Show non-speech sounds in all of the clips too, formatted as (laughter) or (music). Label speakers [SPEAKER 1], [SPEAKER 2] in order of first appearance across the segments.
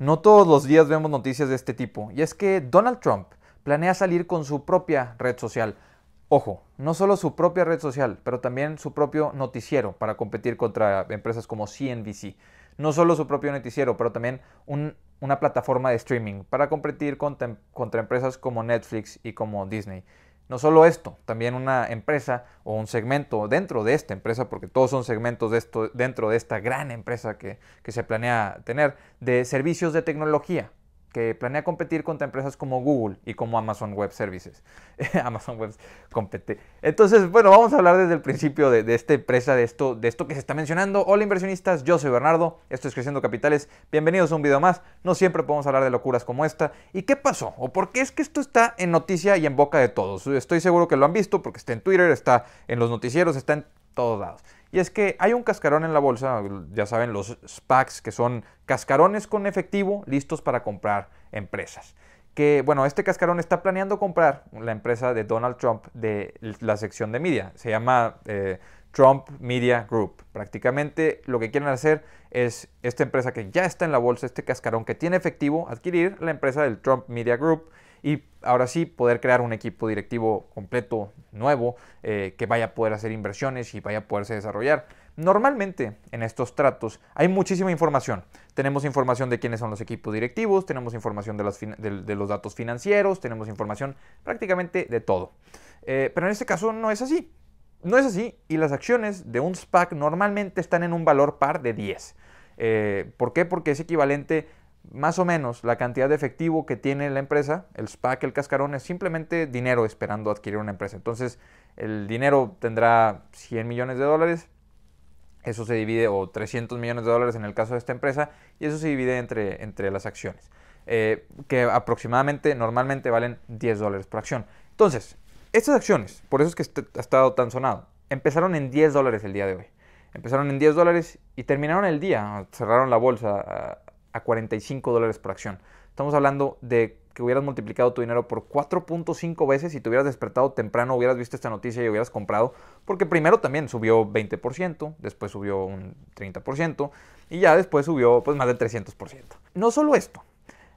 [SPEAKER 1] No todos los días vemos noticias de este tipo, y es que Donald Trump planea salir con su propia red social. Ojo, no solo su propia red social, pero también su propio noticiero para competir contra empresas como CNBC. No solo su propio noticiero, pero también una plataforma de streaming para competir contra empresas como Netflix y como Disney. No solo esto, también una empresa o un segmento dentro de esta empresa, porque todos son segmentos de esto, dentro de esta gran empresa que, que se planea tener, de servicios de tecnología que planea competir contra empresas como Google y como Amazon Web Services. (laughs) Amazon Web compete. Entonces, bueno, vamos a hablar desde el principio de, esta empresa, de esto, de esto que se está mencionando. Hola inversionistas, yo soy Bernardo, esto es Creciendo Capitales. Bienvenidos a un video más. No siempre podemos hablar de locuras como esta. ¿Y qué pasó? ¿O por qué es que esto está en noticia y en boca de todos? Estoy seguro que lo han visto porque está en Twitter, está en los noticieros, está en todos lados. Y es que hay un cascarón en la bolsa, ya saben, los SPACs, que son cascarones con efectivo listos para comprar empresas. Que, bueno, este cascarón está planeando comprar la empresa de Donald Trump de la sección de media. Se llama eh, Trump Media Group. Prácticamente lo que quieren hacer es esta empresa que ya está en la bolsa, este cascarón que tiene efectivo, adquirir la empresa del Trump Media Group y ahora sí poder crear un equipo directivo completo, nuevo, eh, que vaya a poder hacer inversiones y vaya a poderse desarrollar. Normalmente en estos tratos hay muchísima información. Tenemos información de quiénes son los equipos directivos, tenemos información de, los datos financieros, tenemos información prácticamente de todo. Eh, pero en este caso no es así. No es así y las acciones de un SPAC normalmente están en un valor par de 10. Eh, ¿Por qué? Porque es equivalente más o menos la cantidad de efectivo que tiene la empresa, el SPAC, el cascarón, es simplemente dinero esperando adquirir una empresa. Entonces, el dinero tendrá 100 millones de dólares, eso se divide, o 300 millones de dólares en el caso de esta empresa, y eso se divide entre, entre las acciones, eh, que aproximadamente, normalmente valen 10 dólares por acción. Entonces, estas acciones, por eso es que este ha estado tan sonado, empezaron en 10 dólares el día de hoy. Empezaron en 10 dólares y terminaron el día, ah, cerraron la bolsa ah, a 45 dólares por acción. Estamos hablando de que hubieras multiplicado tu dinero por 4.5 veces si te hubieras despertado temprano, hubieras visto esta noticia y hubieras comprado, porque primero también subió 20%, después subió un 30% y ya después subió pues más del 300%. No solo esto,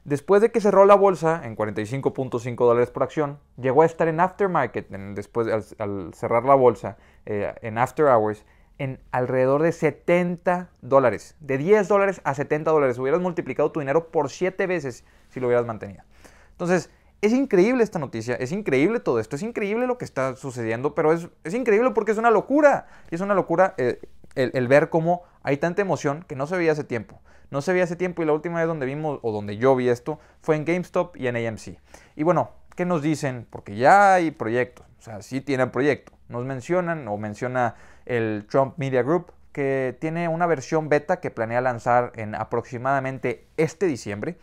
[SPEAKER 1] después de que cerró la bolsa en 45.5 dólares por acción, llegó a estar en aftermarket, después al, cerrar la bolsa, eh, en after hours, en alrededor de 70 dólares. De 10 dólares a 70 dólares. Hubieras multiplicado tu dinero por 7 veces si lo hubieras mantenido. Entonces, es increíble esta noticia, es increíble todo esto, es increíble lo que está sucediendo, pero es, increíble porque es una locura. Y es una locura eh, el, el, ver cómo hay tanta emoción que no se veía hace tiempo. No se veía hace tiempo y la última vez donde vimos o donde yo vi esto fue en GameStop y en AMC. Y bueno, ¿qué nos dicen? Porque ya hay proyectos, o sea, sí tienen proyectos nos mencionan, o menciona el Trump Media Group, que tiene una versión beta que planea lanzar en aproximadamente este diciembre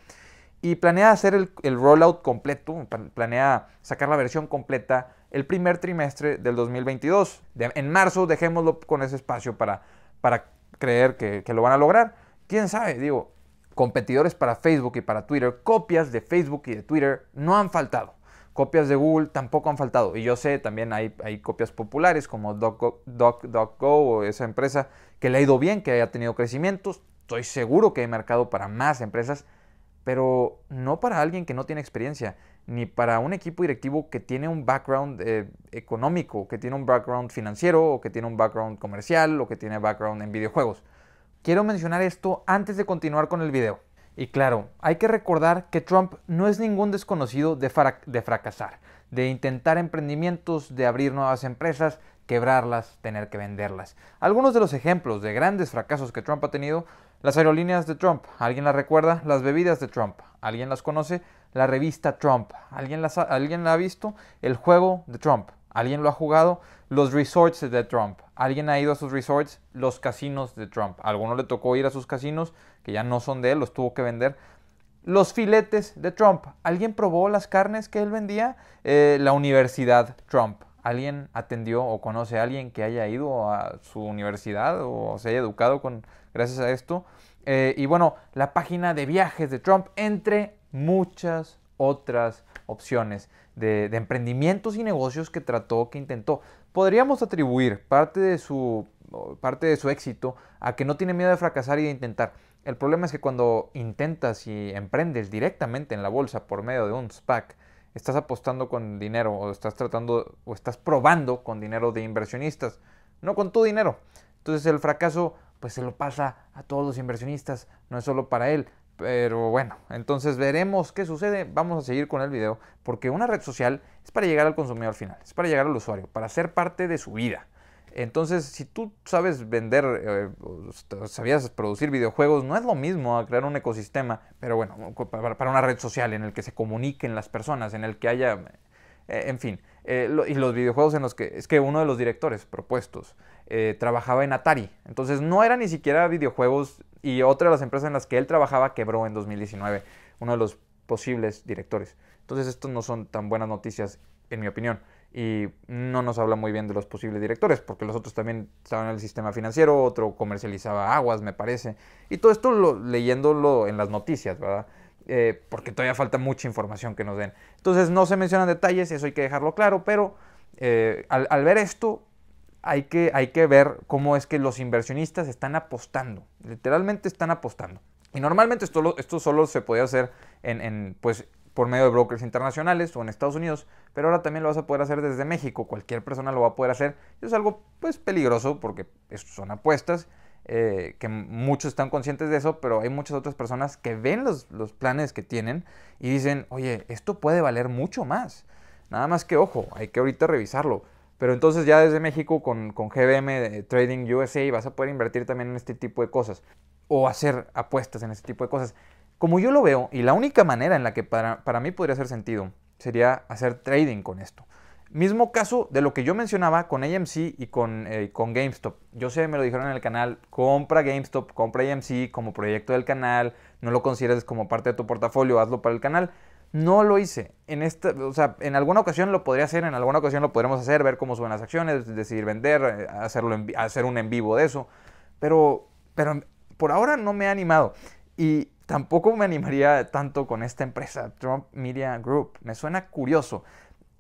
[SPEAKER 1] y planea hacer el, rollout completo, planea sacar la versión completa el primer trimestre del 2022. en marzo dejémoslo con ese espacio para, para creer que, que, lo van a lograr. ¿Quién sabe? Digo, competidores para Facebook y para Twitter, copias de Facebook y de Twitter no han faltado copias de Google tampoco han faltado. Y yo sé, también hay, copias populares como DocGo Doc, o esa empresa que le ha ido bien, que haya tenido crecimientos. Estoy seguro que hay mercado para más empresas, pero no para alguien que no tiene experiencia, ni para un equipo directivo que tiene un background eh, económico, que tiene un background financiero, o que tiene un background comercial, o que tiene background en videojuegos. Quiero mencionar esto antes de continuar con el video. Y claro, hay que recordar que Trump no es ningún desconocido de, fracasar, de intentar emprendimientos, de abrir nuevas empresas, quebrarlas, tener que venderlas. Algunos de los ejemplos de grandes fracasos que Trump ha tenido, las aerolíneas de Trump, alguien las recuerda, las bebidas de Trump, alguien las conoce, la revista Trump, alguien, las alguien la ha visto, el juego de Trump, ¿Alguien lo ha jugado? Los resorts de Trump. ¿Alguien ha ido a sus resorts? Los casinos de Trump. alguno le tocó ir a sus casinos, que ya no son de él, los tuvo que vender. Los filetes de Trump. ¿Alguien probó las carnes que él vendía? Eh, la universidad Trump. ¿Alguien atendió o conoce a alguien que haya ido a su universidad o se haya educado con, gracias a esto? Eh, y bueno, la página de viajes de Trump, entre muchas otras opciones de, emprendimientos y negocios que trató, que intentó. Podríamos atribuir parte de, su, parte de su éxito a que no tiene miedo de fracasar y de intentar. El problema es que cuando intentas y emprendes directamente en la bolsa por medio de un SPAC, estás apostando con dinero o estás tratando o estás probando con dinero de inversionistas, no con tu dinero. Entonces el fracaso pues se lo pasa a todos los inversionistas, no es solo para él. Pero bueno, entonces veremos qué sucede. Vamos a seguir con el video porque una red social es para llegar al consumidor final, es para llegar al usuario, para ser parte de su vida. Entonces, si tú sabes vender, eh, sabías producir videojuegos, no es lo mismo a crear un ecosistema, pero bueno, para una red social en el que se comuniquen las personas, en el que haya, eh, en fin, eh, y los videojuegos en los que es que uno de los directores propuestos eh, trabajaba en Atari. Entonces no era ni siquiera videojuegos y otra de las empresas en las que él trabajaba quebró en 2019, uno de los posibles directores. Entonces estos no son tan buenas noticias en mi opinión. Y no nos habla muy bien de los posibles directores, porque los otros también estaban en el sistema financiero, otro comercializaba aguas, me parece. Y todo esto lo, leyéndolo en las noticias, ¿verdad? Eh, porque todavía falta mucha información que nos den. Entonces no se mencionan detalles, eso hay que dejarlo claro, pero eh, al, ver esto hay que, hay que ver cómo es que los inversionistas están apostando, literalmente están apostando. Y normalmente esto, esto solo se podía hacer pues, por medio de brokers internacionales o en Estados Unidos, pero ahora también lo vas a poder hacer desde México, cualquier persona lo va a poder hacer. es algo pues peligroso porque son apuestas eh, que muchos están conscientes de eso, pero hay muchas otras personas que ven los, planes que tienen y dicen, oye, esto puede valer mucho más. Nada más que, ojo, hay que ahorita revisarlo. Pero entonces ya desde México con, GBM eh, Trading USA vas a poder invertir también en este tipo de cosas o hacer apuestas en este tipo de cosas. Como yo lo veo, y la única manera en la que para, para mí podría hacer sentido sería hacer trading con esto. Mismo caso de lo que yo mencionaba con AMC y con, eh, con GameStop. Yo sé, me lo dijeron en el canal, compra GameStop, compra AMC como proyecto del canal, no lo consideres como parte de tu portafolio, hazlo para el canal. No lo hice. En esta, en alguna ocasión lo podría hacer, en alguna ocasión lo podremos hacer, ver cómo suben las acciones, decidir vender, eh, hacerlo hacer un en vivo de eso. Pero, pero por ahora no me ha animado. Y tampoco me animaría tanto con esta empresa, Trump Media Group. Me suena curioso.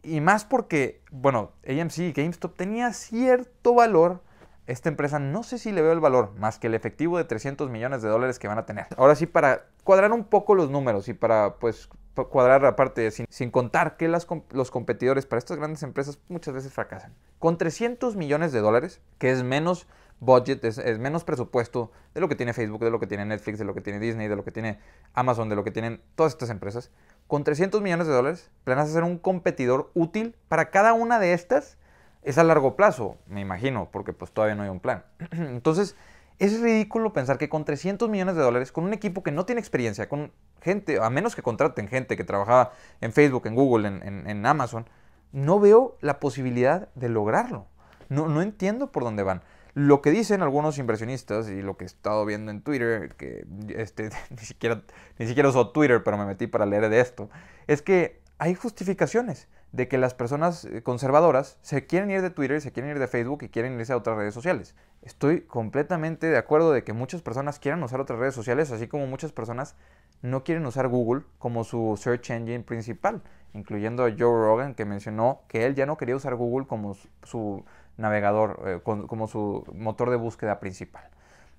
[SPEAKER 1] Y más porque, bueno, AMC y GameStop tenía cierto valor. Esta empresa no sé si le veo el valor, más que el efectivo de 300 millones de dólares que van a tener. Ahora sí, para cuadrar un poco los números y para pues cuadrar aparte, sin, sin contar que las, los competidores para estas grandes empresas muchas veces fracasan. Con 300 millones de dólares, que es menos budget, es, menos presupuesto de lo que tiene Facebook, de lo que tiene Netflix, de lo que tiene Disney, de lo que tiene Amazon, de lo que tienen todas estas empresas con 300 millones de dólares, planeas hacer un competidor útil para cada una de estas. Es a largo plazo, me imagino, porque pues todavía no hay un plan. (clears throat) Entonces, es ridículo pensar que con 300 millones de dólares, con un equipo que no tiene experiencia, con gente, a menos que contraten gente que trabajaba en Facebook, en Google, en, en Amazon, no veo la posibilidad de lograrlo. No, no entiendo por dónde van. Lo que dicen algunos inversionistas, y lo que he estado viendo en Twitter, que este, (laughs) ni, siquiera, ni siquiera uso Twitter, pero me metí para leer de esto, es que hay justificaciones de que las personas eh, conservadoras se quieren ir de Twitter, se quieren ir de Facebook y quieren irse a otras redes sociales. Estoy completamente de acuerdo de que muchas personas quieran usar otras redes sociales, así como muchas personas no quieren usar Google como su search engine principal, incluyendo a Joe Rogan que mencionó que él ya no quería usar Google como su, navegador, eh, como su motor de búsqueda principal.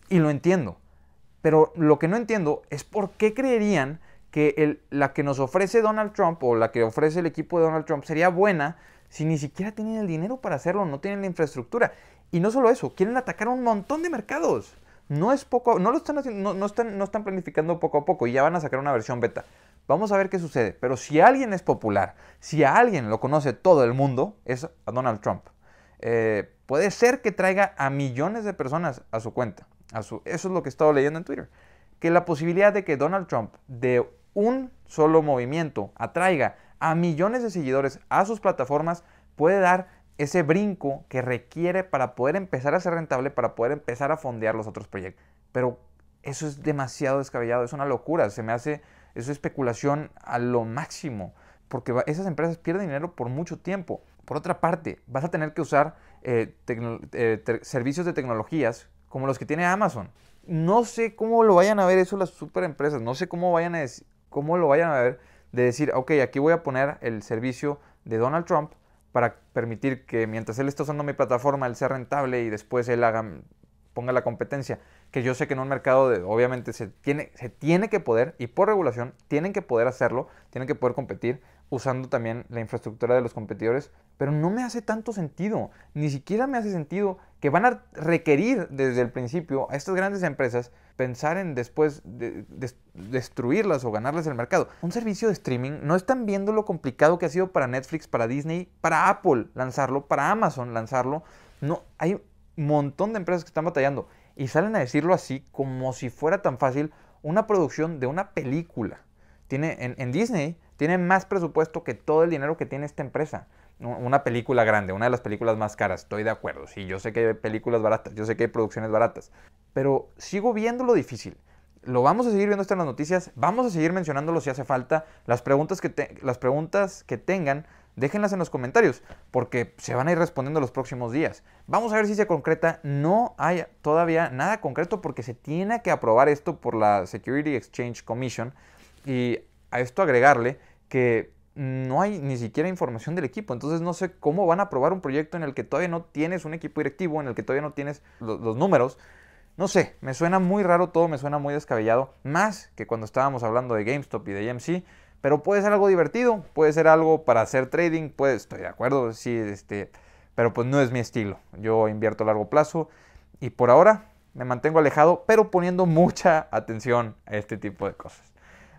[SPEAKER 1] Y lo entiendo. Pero lo que no entiendo es por qué creerían que la que nos ofrece Donald Trump o la que ofrece el equipo de Donald Trump sería buena si ni siquiera tienen el dinero para hacerlo, no tienen la infraestructura. Y no solo eso, quieren atacar un montón de mercados. No es poco, no lo están haciendo, no, están, no están planificando poco a poco y ya van a sacar una versión beta. Vamos a ver qué sucede. Pero si alguien es popular, si a alguien lo conoce todo el mundo, es a Donald Trump. Eh, puede ser que traiga a millones de personas a su cuenta. eso es lo que he estado leyendo en Twitter. Que la posibilidad de que Donald Trump de un solo movimiento atraiga a millones de seguidores a sus plataformas puede dar ese brinco que requiere para poder empezar a ser rentable, para poder empezar a fondear los otros proyectos. Pero eso es demasiado descabellado, es una locura, se me hace, eso especulación a lo máximo, porque esas empresas pierden dinero por mucho tiempo. Por otra parte, vas a tener que usar eh, eh, servicios de tecnologías como los que tiene Amazon. No sé cómo lo vayan a ver eso las superempresas, no sé cómo, vayan a cómo lo vayan a ver de decir, ok, aquí voy a poner el servicio de Donald Trump para permitir que mientras él está usando mi plataforma, él sea rentable y después él haga, ponga la competencia. Que yo sé que en un mercado, de, obviamente, se tiene, se tiene que poder, y por regulación, tienen que poder hacerlo, tienen que poder competir usando también la infraestructura de los competidores, pero no me hace tanto sentido, ni siquiera me hace sentido que van a requerir desde el principio a estas grandes empresas pensar en después de, destruirlas o ganarles el mercado. Un servicio de streaming no están viendo lo complicado que ha sido para Netflix, para Disney, para Apple lanzarlo, para Amazon lanzarlo. No, hay un montón de empresas que están batallando y salen a decirlo así como si fuera tan fácil una producción de una película. Tiene en, en Disney tiene más presupuesto que todo el dinero que tiene esta empresa una película grande, una de las películas más caras, estoy de acuerdo. Sí, yo sé que hay películas baratas, yo sé que hay producciones baratas, pero sigo viendo lo difícil. Lo vamos a seguir viendo esto en las noticias, vamos a seguir mencionándolo si hace falta. Las preguntas que, las preguntas que tengan, déjenlas en los comentarios, porque se van a ir respondiendo los próximos días. Vamos a ver si se concreta. No hay todavía nada concreto porque se tiene que aprobar esto por la Security Exchange Commission. Y a esto agregarle que no hay ni siquiera información del equipo. Entonces no sé cómo van a aprobar un proyecto en el que todavía no tienes un equipo directivo, en el que todavía no tienes los, números. No sé, me suena muy raro todo, me suena muy descabellado, más que cuando estábamos hablando de GameStop y de AMC, e pero puede ser algo divertido, puede ser algo para hacer trading, pues estoy de acuerdo, sí, este, pero pues no es mi estilo. Yo invierto a largo plazo y por ahora me mantengo alejado, pero poniendo mucha atención a este tipo de cosas.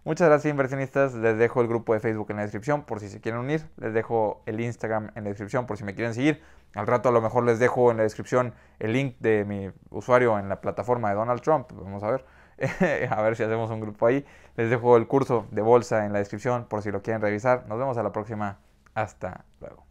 [SPEAKER 1] Muchas gracias inversionistas, les dejo el grupo de Facebook en la descripción por si se quieren unir, les dejo el Instagram en la descripción por si me quieren seguir, al rato a lo mejor les dejo en la descripción el link de mi usuario en la plataforma de Donald Trump, vamos a ver, (laughs) a ver si hacemos un grupo ahí, les dejo el curso de bolsa en la descripción por si lo quieren revisar, nos vemos a la próxima, hasta luego.